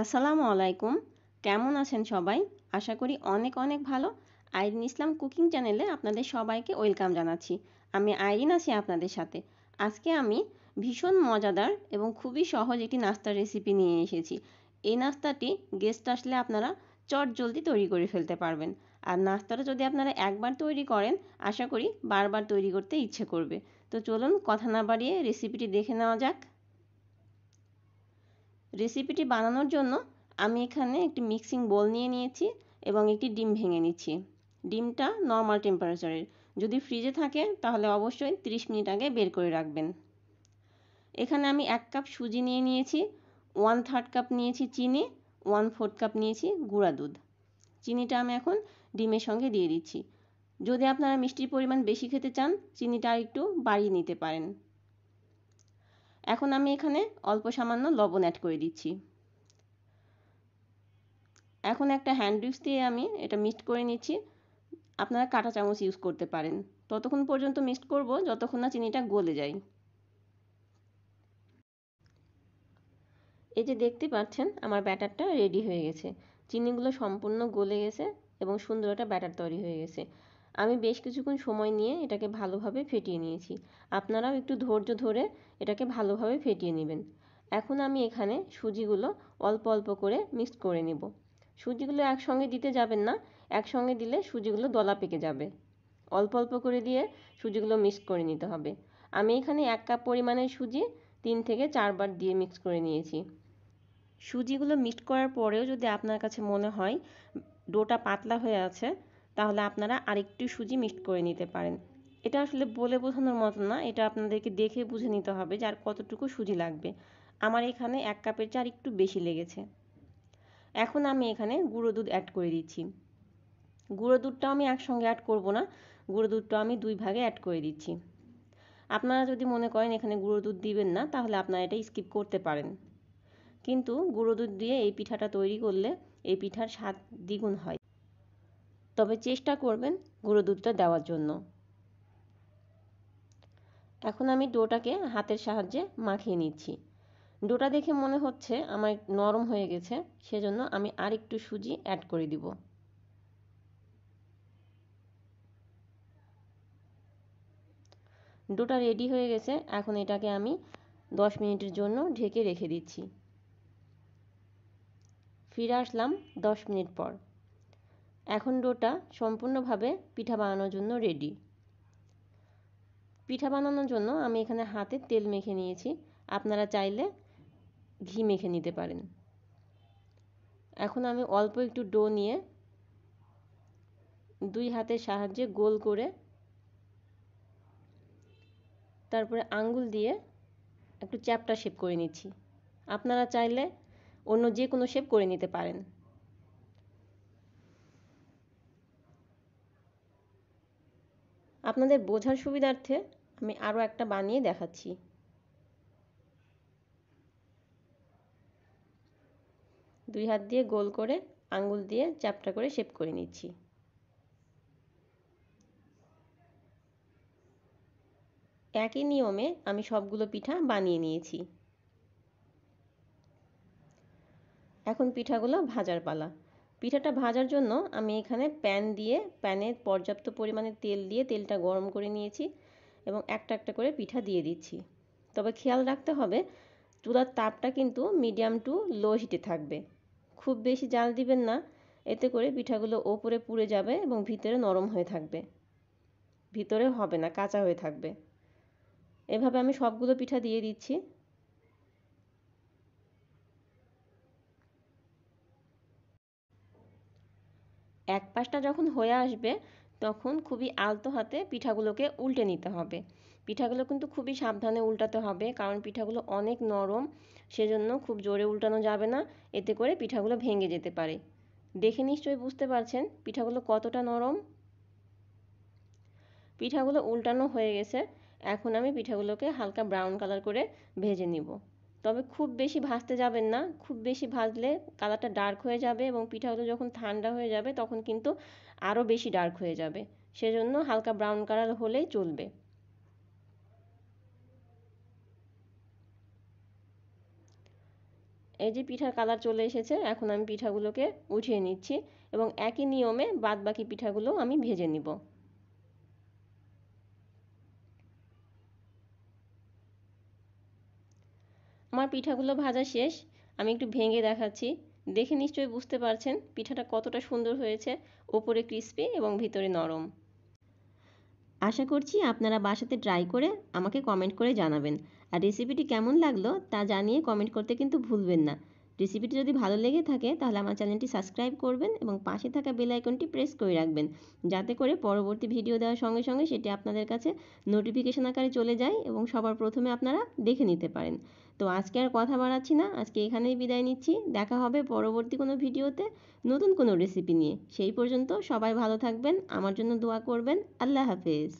আসসালামু আলাইকুম কেমন আছেন সবাই আশা করি অনেক অনেক ভালো আইরিন ইসলাম কুকিং চ্যানেলে আপনাদের সবাইকে ওয়েলকাম জানাচ্ছি আমি আইরিন আছি আপনাদের সাথে আজকে আমি ভীষণ মজাদার এবং খুবই সহজ একটি নাস্তার রেসিপি নিয়ে এসেছি এই নাস্তাটি গেস্ট আসলে আপনারা চট জলদি তৈরি করে ফেলতে পারবেন আর নাস্তাটা যদি আপনারা একবার তৈরি করেন আশা করি বারবার তৈরি করতে ইচ্ছে করবে তো চলুন কথা না বাড়িয়ে রেসিপিটি দেখে নেওয়া যাক রেসিপিটি বানানোর জন্য আমি এখানে একটি মিক্সিং বোল নিয়ে নিয়েছি এবং একটি ডিম ভেঙে নিচ্ছি ডিমটা নর্মাল টেম্পারেচারের যদি ফ্রিজে থাকে তাহলে অবশ্যই 30 মিনিট আগে বের করে রাখবেন এখানে আমি এক কাপ সুজি নিয়ে নিয়েছি ওয়ান থার্ড কাপ নিয়েছি চিনি ওয়ান ফোর্থ কাপ নিয়েছি গুঁড়া দুধ চিনিটা আমি এখন ডিমের সঙ্গে দিয়ে দিচ্ছি যদি আপনারা মিষ্টির পরিমাণ বেশি খেতে চান চিনিটা একটু বাড়িয়ে নিতে পারেন এখন আমি এখানে অল্প সামান্য লবণ অ্যাড করে দিচ্ছি এখন একটা হ্যান্ড রিক্স দিয়ে আমি এটা মিক্সড করে নিচ্ছি আপনারা কাঁটা চামচ ইউজ করতে পারেন ততক্ষণ পর্যন্ত মিক্সড করব যতক্ষণ না চিনিটা গলে যায় এই যে দেখতে পাচ্ছেন আমার ব্যাটারটা রেডি হয়ে গেছে চিনিগুলো সম্পূর্ণ গলে গেছে এবং সুন্দর একটা ব্যাটার তৈরি হয়ে গেছে আমি বেশ কিছুক্ষণ সময় নিয়ে এটাকে ভালোভাবে ফেটিয়ে নিয়েছি আপনারাও একটু ধৈর্য ধরে এটাকে ভালোভাবে ফেটিয়ে নেবেন এখন আমি এখানে সুজিগুলো অল্প অল্প করে মিক্সড করে নেব সুজিগুলো একসঙ্গে দিতে যাবেন না একসঙ্গে দিলে সুজিগুলো দলা পেকে যাবে অল্প অল্প করে দিয়ে সুজিগুলো মিক্স করে নিতে হবে আমি এখানে এক কাপ পরিমাণের সুজি তিন থেকে চারবার দিয়ে মিক্স করে নিয়েছি সুজিগুলো মিক্সড করার পরেও যদি আপনার কাছে মনে হয় ডোটা পাতলা হয়ে আছে তাহলে আপনারা আরেকটু সুজি মিক্সড করে নিতে পারেন এটা আসলে বলে বোঝানোর মতো না এটা আপনাদেরকে দেখে বুঝে নিতে হবে যে আর কতটুকু সুজি লাগবে আমার এখানে এক কাপের চার একটু বেশি লেগেছে এখন আমি এখানে গুঁড়ো দুধ অ্যাড করে দিচ্ছি গুঁড়ো দুধটা আমি একসঙ্গে অ্যাড করব না গুঁড়ো দুধটা আমি দুই ভাগে অ্যাড করে দিচ্ছি আপনারা যদি মনে করেন এখানে গুঁড়ো দুধ দিবেন না তাহলে আপনারা এটা স্কিপ করতে পারেন কিন্তু গুঁড়ো দুধ দিয়ে এই পিঠাটা তৈরি করলে এই পিঠার স্বাদ দ্বিগুণ হয় তবে চেষ্টা করবেন গুঁড়ো দুধটা দেওয়ার জন্য এখন আমি ডোটাকে হাতের সাহায্যে মাখিয়ে নিচ্ছি ডোটা দেখে মনে হচ্ছে আমার নরম হয়ে গেছে সেজন্য আমি আর একটু সুজি অ্যাড করে দিব ডোটা রেডি হয়ে গেছে এখন এটাকে আমি দশ মিনিটের জন্য ঢেকে রেখে দিচ্ছি ফিরে আসলাম দশ মিনিট পর এখন ডোটা সম্পূর্ণভাবে পিঠা বানানোর জন্য রেডি পিঠা বানানোর জন্য আমি এখানে হাতে তেল মেখে নিয়েছি আপনারা চাইলে ঘি মেখে নিতে পারেন এখন আমি অল্প একটু ডো নিয়ে দুই হাতের সাহায্যে গোল করে তারপরে আঙ্গুল দিয়ে একটু চ্যাপটা শেপ করে নিচ্ছি আপনারা চাইলে অন্য যে কোনো শেপ করে নিতে পারেন আপনাদের বোঝার সুবিধার্থে আমি আরও একটা বানিয়ে দেখাচ্ছি দুই হাত দিয়ে গোল করে আঙ্গুল দিয়ে চ্যাপটা করে শেপ করে নিচ্ছি একই নিয়মে আমি সবগুলো পিঠা বানিয়ে নিয়েছি এখন পিঠাগুলো ভাজার পালা পিঠাটা ভাজার জন্য আমি এখানে প্যান দিয়ে প্যানে পর্যাপ্ত পরিমাণে তেল দিয়ে তেলটা গরম করে নিয়েছি এবং একটা একটা করে পিঠা দিয়ে দিচ্ছি তবে খেয়াল রাখতে হবে চুলার তাপটা কিন্তু মিডিয়াম টু লো হিটে থাকবে খুব বেশি জাল দিবেন না এতে করে পিঠাগুলো ওপরে পুড়ে যাবে এবং ভিতরে নরম হয়ে থাকবে ভিতরে হবে না কাঁচা হয়ে থাকবে এভাবে আমি সবগুলো পিঠা দিয়ে দিচ্ছি এক পাশটা যখন হয়ে আসবে তখন খুবই আলতো হাতে পিঠাগুলোকে উল্টে নিতে হবে পিঠাগুলো কিন্তু খুবই সাবধানে উল্টাতে হবে কারণ পিঠাগুলো অনেক নরম সেজন্য খুব জোরে উল্টানো যাবে না এতে করে পিঠাগুলো ভেঙে যেতে পারে দেখে নিশ্চয়ই বুঝতে পারছেন পিঠাগুলো কতটা নরম পিঠাগুলো উল্টানো হয়ে গেছে এখন আমি পিঠাগুলোকে হালকা ব্রাউন কালার করে ভেজে নিব তবে খুব বেশি ভাজতে যাবেন না খুব বেশি ভাজলে কালারটা ডার্ক হয়ে যাবে এবং পিঠাগুলো যখন ঠান্ডা হয়ে যাবে তখন কিন্তু আরও বেশি ডার্ক হয়ে যাবে সেজন্য হালকা ব্রাউন কালার হলেই চলবে এই যে পিঠার কালার চলে এসেছে এখন আমি পিঠাগুলোকে উঠিয়ে নিচ্ছি এবং একই নিয়মে বাদ বাকি পিঠাগুলো আমি ভেজে নিব আমার পিঠাগুলো ভাজা শেষ আমি একটু ভেঙে দেখাচ্ছি দেখে নিশ্চয়ই বুঝতে পারছেন পিঠাটা কতটা সুন্দর হয়েছে ওপরে ক্রিস্পি এবং ভিতরে নরম আশা করছি আপনারা বাসাতে ট্রাই করে আমাকে কমেন্ট করে জানাবেন আর রেসিপিটি কেমন লাগলো তা জানিয়ে কমেন্ট করতে কিন্তু ভুলবেন না রেসিপিটি যদি ভালো লেগে থাকে তাহলে আমার চ্যানেলটি সাবস্ক্রাইব করবেন এবং পাশে থাকা বেল আইকনটি প্রেস করে রাখবেন যাতে করে পরবর্তী ভিডিও দেওয়ার সঙ্গে সঙ্গে সেটি আপনাদের কাছে নোটিফিকেশন আকারে চলে যায় এবং সবার প্রথমে আপনারা দেখে নিতে পারেন তো আজকে আর কথা বাড়াচ্ছি না আজকে এখানেই বিদায় নিচ্ছি দেখা হবে পরবর্তী কোনো ভিডিওতে নতুন কোনো রেসিপি নিয়ে সেই পর্যন্ত সবাই ভালো থাকবেন আমার জন্য দোয়া করবেন আল্লাহ হাফেজ